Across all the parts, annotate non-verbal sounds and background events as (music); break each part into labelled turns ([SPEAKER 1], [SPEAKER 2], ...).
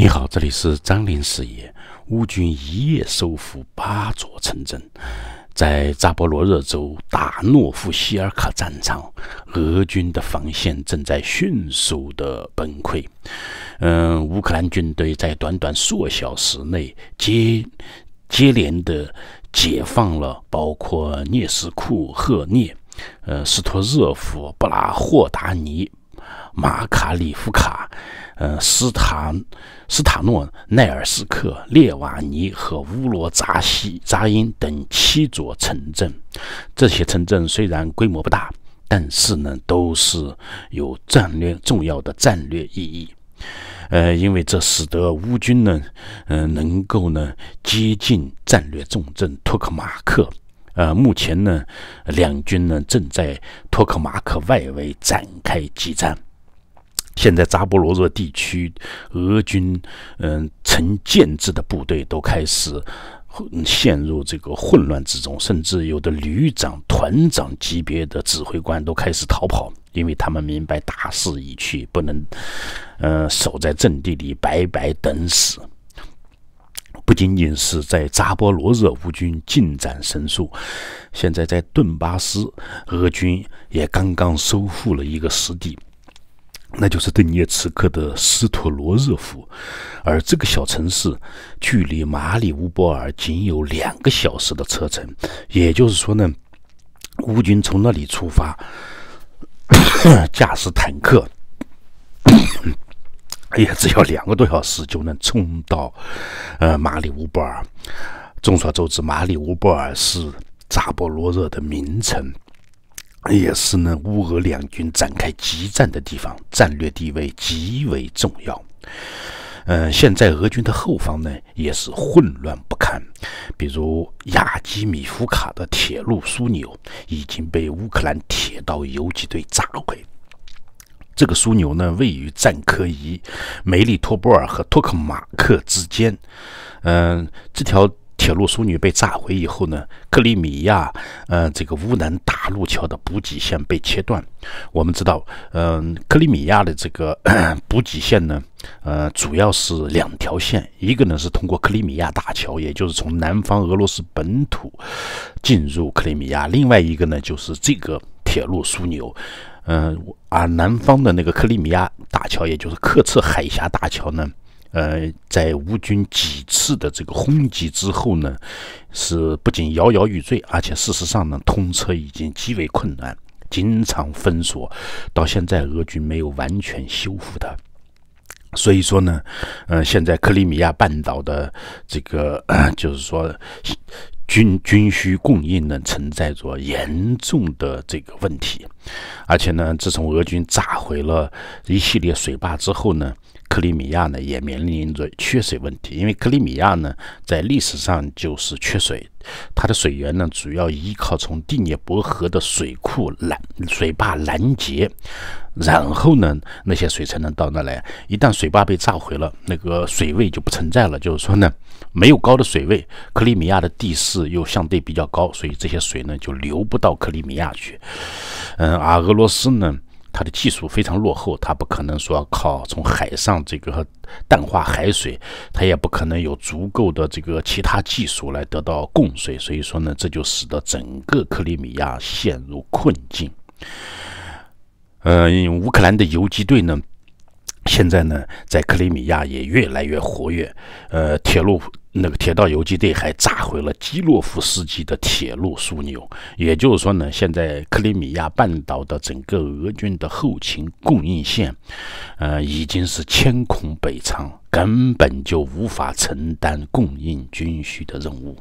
[SPEAKER 1] 你好，这里是张林视野。乌军一夜收复八座城镇，在扎波罗热州大诺夫希尔卡战场，俄军的防线正在迅速的崩溃。嗯，乌克兰军队在短短数小时内接接连的解放了包括涅斯库赫涅、呃、斯托热夫、布拉霍达尼。马卡里夫卡、呃斯塔斯塔诺奈尔斯克、列瓦尼和乌罗扎西扎因等七座城镇。这些城镇虽然规模不大，但是呢，都是有战略重要的战略意义。呃，因为这使得乌军呢，嗯，能够呢接近战略重镇托克马克。呃，目前呢，两军呢正在托克马克外围展开激战。现在扎波罗热地区俄军，嗯，成建制的部队都开始陷入这个混乱之中，甚至有的旅长、团长级别的指挥官都开始逃跑，因为他们明白大势已去，不能，嗯，守在阵地里白白等死。不仅仅是在扎波罗热，乌军进展神速，现在在顿巴斯，俄军也刚刚收复了一个失地。那就是顿涅茨克的斯托罗热夫，而这个小城市距离马里乌波尔仅有两个小时的车程。也就是说呢，乌军从那里出发，(coughs) 驾驶坦克，哎呀，只要两个多小时就能冲到呃马里乌波尔。众所周知，马里乌波尔是扎波罗热的名城。也是呢，乌俄两军展开激战的地方，战略地位极为重要。嗯，现在俄军的后方呢，也是混乱不堪。比如亚基米夫卡的铁路枢纽已经被乌克兰铁道游击队炸毁。这个枢纽呢，位于赞科伊、梅利托波尔和托克马克之间。嗯，这条。铁路枢纽被炸毁以后呢，克里米亚，呃，这个乌南大陆桥的补给线被切断。我们知道，嗯，克里米亚的这个 (clears throat) 补给线呢，呃，主要是两条线，一个呢是通过克里米亚大桥，也就是从南方俄罗斯本土进入克里米亚，另外一个呢就是这个铁路枢纽，嗯，而南方的那个克里米亚大桥，也就是克赤海峡大桥呢。呃，在乌军几次的这个轰击之后呢，是不仅摇摇欲坠，而且事实上呢，通车已经极为困难，经常封锁。到现在，俄军没有完全修复它。所以说呢，嗯，现在克里米亚半岛的这个就是说军军需供应呢，存在着严重的这个问题。而且呢，自从俄军炸毁了一系列水坝之后呢。克里米亚呢也面临着缺水问题，因为克里米亚呢在历史上就是缺水，它的水源呢主要依靠从第聂伯河的水库拦水坝拦截，然后呢那些水才能到那来。一旦水坝被炸毁了，那个水位就不存在了，就是说呢没有高的水位，克里米亚的地势又相对比较高，所以这些水呢就流不到克里米亚去。嗯，而俄罗斯呢？它的技术非常落后，它不可能说靠从海上这个淡化海水，它也不可能有足够的这个其他技术来得到供水，所以说呢，这就使得整个克里米亚陷入困境。呃，乌克兰的游击队呢，现在呢在克里米亚也越来越活跃，呃，铁路。那个铁道游击队还炸毁了基洛夫斯基的铁路枢纽，也就是说呢，现在克里米亚半岛的整个俄军的后勤供应线，呃，已经是千孔百疮，根本就无法承担供应军需的任务。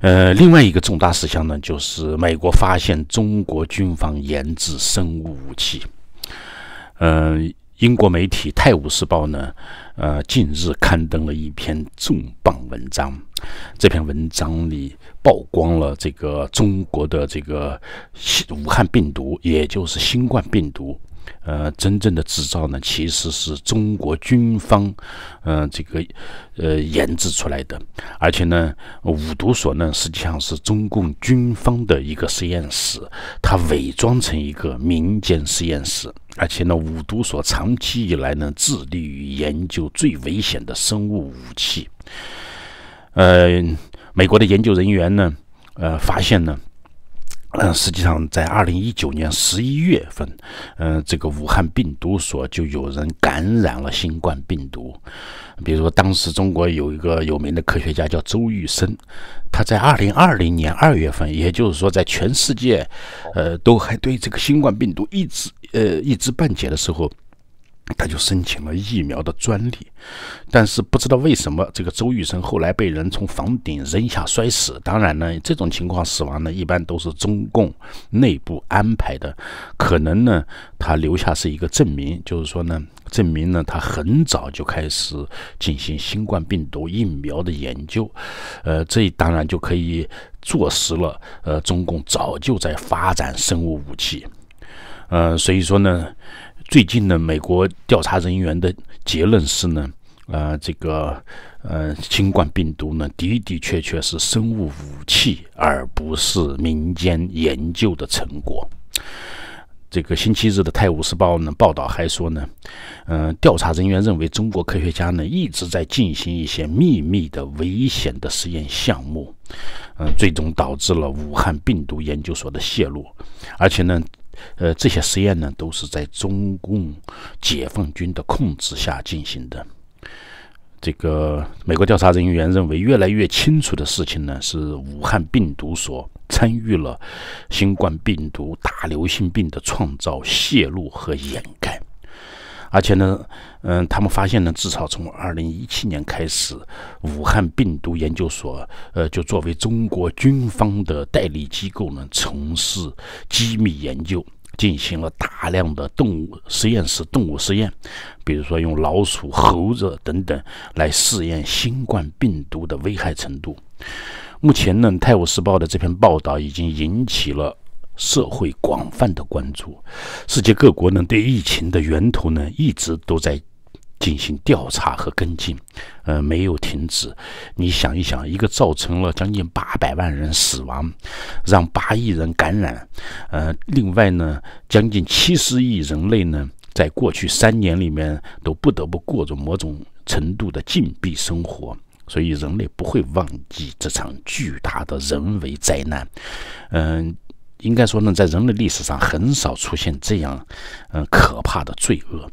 [SPEAKER 1] 呃，另外一个重大事项呢，就是美国发现中国军方研制生物武器，嗯。英国媒体《泰晤士报》呢，呃，近日刊登了一篇重磅文章。这篇文章里曝光了这个中国的这个新武汉病毒，也就是新冠病毒，呃，真正的制造呢，其实是中国军方，呃，这个，呃，研制出来的。而且呢，五毒所呢，实际上是中共军方的一个实验室，它伪装成一个民间实验室。而且呢，五毒所长期以来呢，致力于研究最危险的生物武器。呃，美国的研究人员呢，呃，发现呢。嗯，实际上在二零一九年十一月份，嗯，这个武汉病毒所就有人感染了新冠病毒。比如说，当时中国有一个有名的科学家叫周玉生，他在二零二零年二月份，也就是说，在全世界，呃，都还对这个新冠病毒一知，呃，一知半解的时候。他就申请了疫苗的专利，但是不知道为什么，这个周玉生后来被人从房顶扔下摔死。当然呢，这种情况死亡呢，一般都是中共内部安排的，可能呢，他留下是一个证明，就是说呢，证明呢，他很早就开始进行新冠病毒疫苗的研究，呃，这当然就可以坐实了，呃，中共早就在发展生物武器，呃，所以说呢。最近呢，美国调查人员的结论是呢，啊，这个，呃，新冠病毒呢的的确确是生物武器，而不是民间研究的成果。这个星期日的《泰晤士报》呢报道还说呢，嗯，调查人员认为中国科学家呢一直在进行一些秘密的危险的实验项目，嗯，最终导致了武汉病毒研究所的泄露，而且呢。呃，这些实验呢，都是在中共解放军的控制下进行的。这个美国调查人员认为，越来越清楚的事情呢，是武汉病毒所参与了新冠病毒大流行病的创造、泄露和掩盖。而且呢，嗯，他们发现呢，至少从二零一七年开始，武汉病毒研究所，呃，就作为中国军方的代理机构呢，从事机密研究，进行了大量的动物实验室动物实验，比如说用老鼠、猴子等等来试验新冠病毒的危害程度。目前呢，《泰晤士报》的这篇报道已经引起了。社会广泛的关注，世界各国呢对疫情的源头呢一直都在进行调查和跟进，呃，没有停止。你想一想，一个造成了将近八百万人死亡，让八亿人感染，呃，另外呢，将近七十亿人类呢，在过去三年里面都不得不过着某种程度的禁闭生活，所以人类不会忘记这场巨大的人为灾难，嗯。应该说呢，在人类历史上很少出现这样，嗯，可怕的罪恶。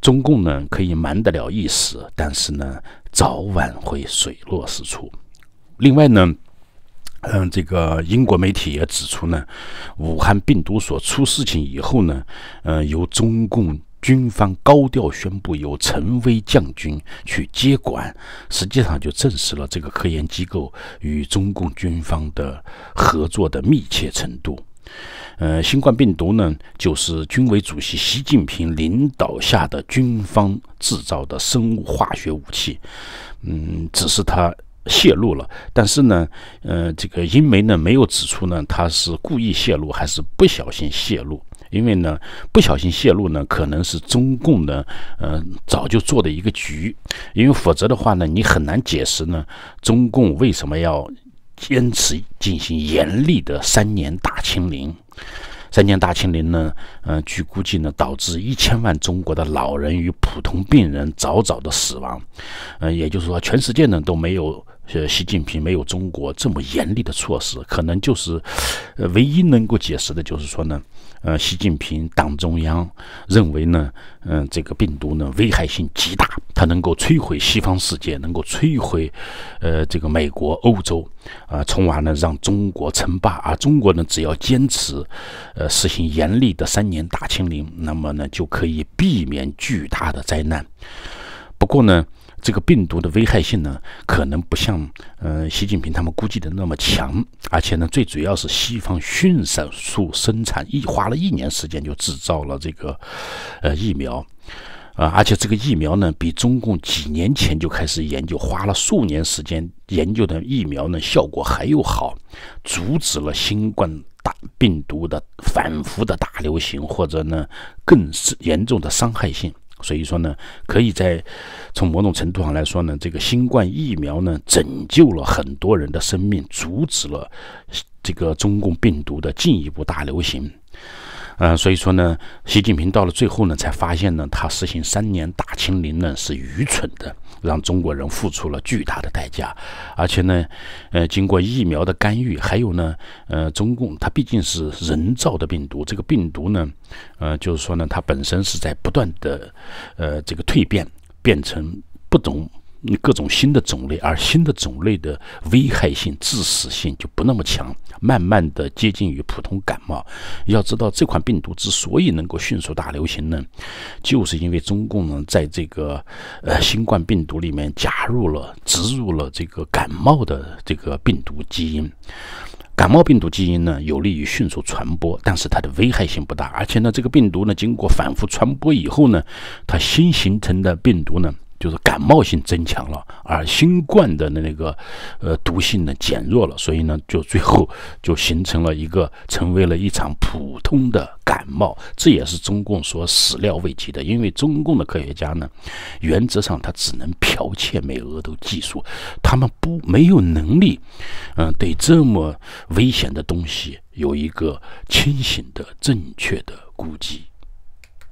[SPEAKER 1] 中共呢，可以瞒得了一时，但是呢，早晚会水落石出。另外呢，嗯，这个英国媒体也指出呢，武汉病毒所出事情以后呢，嗯，由中共。军方高调宣布由陈威将军去接管，实际上就证实了这个科研机构与中共军方的合作的密切程度。呃，新冠病毒呢，就是军委主席习近平领导下的军方制造的生物化学武器。嗯，只是它泄露了，但是呢，呃，这个英媒呢没有指出呢，它是故意泄露还是不小心泄露。因为呢，不小心泄露呢，可能是中共呢，嗯，早就做的一个局。因为否则的话呢，你很难解释呢，中共为什么要坚持进行严厉的三年大清零。三年大清零呢，嗯，据估计呢，导致一千万中国的老人与普通病人早早的死亡。嗯，也就是说，全世界呢都没有。呃，习近平没有中国这么严厉的措施，可能就是，呃，唯一能够解释的，就是说呢，呃，习近平党中央认为呢，嗯，这个病毒呢危害性极大，它能够摧毁西方世界，能够摧毁，呃，这个美国、欧洲，啊，从而呢让中国称霸。而中国呢，只要坚持，呃，实行严厉的三年大清零，那么呢就可以避免巨大的灾难。不过呢。这个病毒的危害性呢，可能不像嗯习近平他们估计的那么强，而且呢，最主要是西方迅速生产一花了一年时间就制造了这个呃疫苗，啊，而且这个疫苗呢，比中共几年前就开始研究花了数年时间研究的疫苗呢，效果还要好，阻止了新冠大病毒的反复的大流行，或者呢，更严重的伤害性。所以说呢，可以在从某种程度上来说呢，这个新冠疫苗呢，拯救了很多人的生命，阻止了这个中共病毒的进一步大流行。嗯，所以说呢，习近平到了最后呢，才发现呢，他实行三年大清零呢，是愚蠢的。让中国人付出了巨大的代价，而且呢，呃，经过疫苗的干预，还有呢，呃，中共它毕竟是人造的病毒，这个病毒呢，呃，就是说呢，它本身是在不断的，呃，这个蜕变，变成不同。各种新的种类，而新的种类的危害性、致死性就不那么强，慢慢的接近于普通感冒。要知道，这款病毒之所以能够迅速大流行呢，就是因为中共呢在这个呃新冠病毒里面加入了、植入了这个感冒的这个病毒基因。感冒病毒基因呢，有利于迅速传播，但是它的危害性不大。而且呢，这个病毒呢，经过反复传播以后呢，它新形成的病毒呢。就是感冒性增强了，而新冠的那个呃毒性呢减弱了，所以呢就最后就形成了一个成为了一场普通的感冒，这也是中共所始料未及的。因为中共的科学家呢，原则上他只能剽窃美俄的技术，他们不没有能力，嗯，对这么危险的东西有一个清醒的正确的估计。